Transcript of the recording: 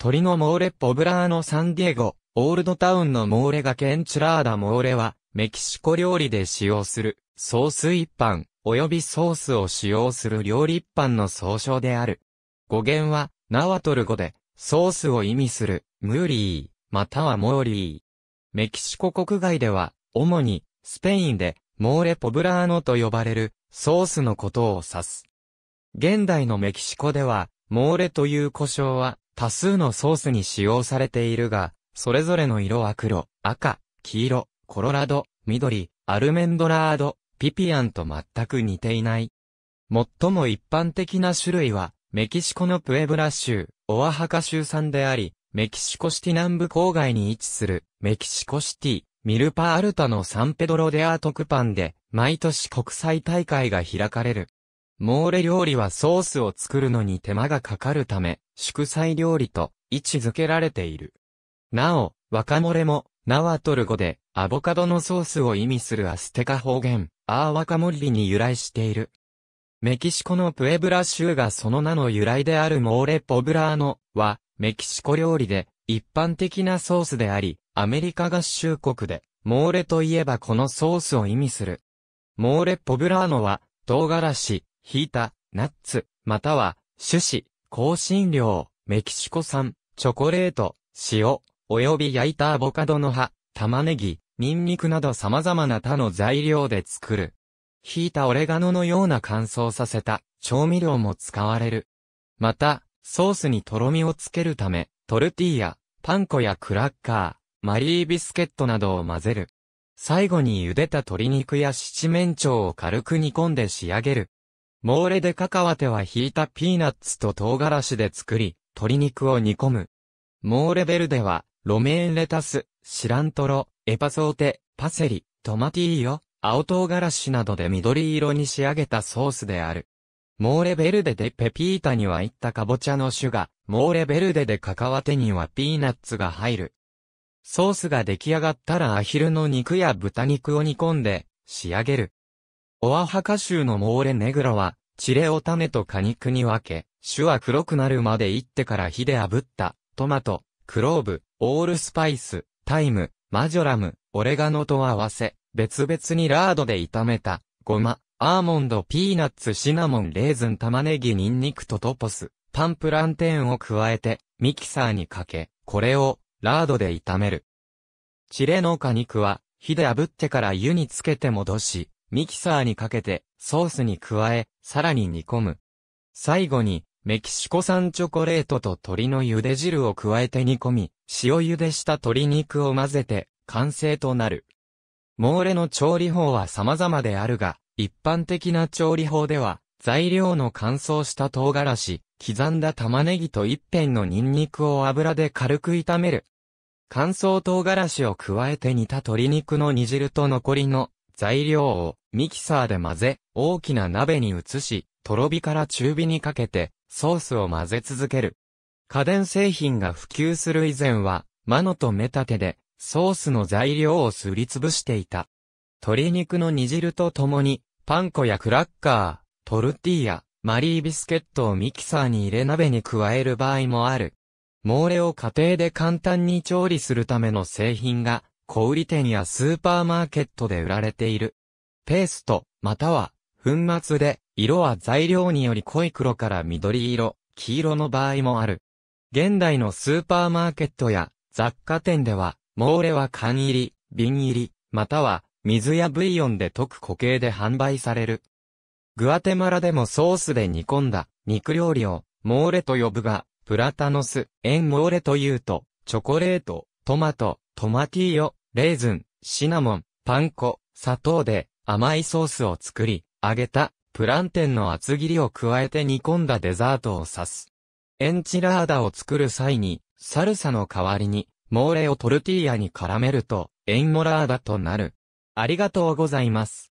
鳥のモーレポブラーノサンディエゴ、オールドタウンのモーレがケンチュラーダモーレは、メキシコ料理で使用する、ソース一般、およびソースを使用する料理一般の総称である。語源は、ナワトル語で、ソースを意味する、ムーリー、またはモーリー。メキシコ国外では、主に、スペインで、モーレポブラーノと呼ばれる、ソースのことを指す。現代のメキシコでは、モーレという呼称は、多数のソースに使用されているが、それぞれの色は黒、赤、黄色、コロラド、緑、アルメンドラード、ピピアンと全く似ていない。最も一般的な種類は、メキシコのプエブラ州、オアハカ州産であり、メキシコシティ南部郊外に位置する、メキシコシティ、ミルパアルタのサンペドロデアートクパンで、毎年国際大会が開かれる。モーレ料理はソースを作るのに手間がかかるため、祝祭料理と位置づけられている。なお、若モレも、ナワトル語で、アボカドのソースを意味するアステカ方言、アーワカモリに由来している。メキシコのプエブラ州がその名の由来であるモーレ・ポブラーノは、メキシコ料理で、一般的なソースであり、アメリカ合衆国で、モーレといえばこのソースを意味する。モーレ・ポブラーノは、唐辛子、ひいた、ナッツ、または、種子、香辛料、メキシコ産、チョコレート、塩、及び焼いたアボカドの葉、玉ねぎ、ニンニクなど様々な他の材料で作る。ひいたオレガノのような乾燥させた調味料も使われる。また、ソースにとろみをつけるため、トルティーヤ、パン粉やクラッカー、マリービスケットなどを混ぜる。最後に茹でた鶏肉や七面鳥を軽く煮込んで仕上げる。モーレでカカワテは引いたピーナッツと唐辛子で作り、鶏肉を煮込む。モーレベルデは、ロメーンレタス、シラントロ、エパソーテ、パセリ、トマティーヨ、青唐辛子などで緑色に仕上げたソースである。モーレベルデでペピータには行ったカボチャの種が、モーレベルデでカカワテにはピーナッツが入る。ソースが出来上がったらアヒルの肉や豚肉を煮込んで仕上げる。オアハカ州のモーレネグロはチレを種と果肉に分け、種は黒くなるまでいってから火で炙った、トマト、クローブ、オールスパイス、タイム、マジョラム、オレガノと合わせ、別々にラードで炒めた、ごま、アーモンド、ピーナッツ、シナモン、レーズン、玉ねぎ、ニンニクとトポス、パンプランテンを加えて、ミキサーにかけ、これを、ラードで炒める。チレの果肉は、火で炙ってから湯につけて戻し、ミキサーにかけてソースに加え、さらに煮込む。最後に、メキシコ産チョコレートと鶏の茹で汁を加えて煮込み、塩茹でした鶏肉を混ぜて、完成となる。モーレの調理法は様々であるが、一般的な調理法では、材料の乾燥した唐辛子、刻んだ玉ねぎと一辺のニンニクを油で軽く炒める。乾燥唐辛子を加えて煮た鶏肉の煮汁と残りの材料をミキサーで混ぜ、大きな鍋に移し、とろ火から中火にかけて、ソースを混ぜ続ける。家電製品が普及する以前は、マノとメタテで、ソースの材料をすりつぶしていた。鶏肉の煮汁とともに、パン粉やクラッカー、トルティーヤ、マリービスケットをミキサーに入れ鍋に加える場合もある。モーレを家庭で簡単に調理するための製品が、小売店やスーパーマーケットで売られている。ペースト、または、粉末で、色は材料により濃い黒から緑色、黄色の場合もある。現代のスーパーマーケットや雑貨店では、モーレは缶入り、瓶入り、または水やブイヨンで溶く固形で販売される。グアテマラでもソースで煮込んだ肉料理をモーレと呼ぶが、プラタノス、エンモーレというと、チョコレート、トマト、トマティーヨ、レーズン、シナモン、パン粉、砂糖で甘いソースを作り、揚げたプランテンの厚切りを加えて煮込んだデザートを指す。エンチラーダを作る際に、サルサの代わりに、モーレをトルティーヤに絡めると、エンモラーダとなる。ありがとうございます。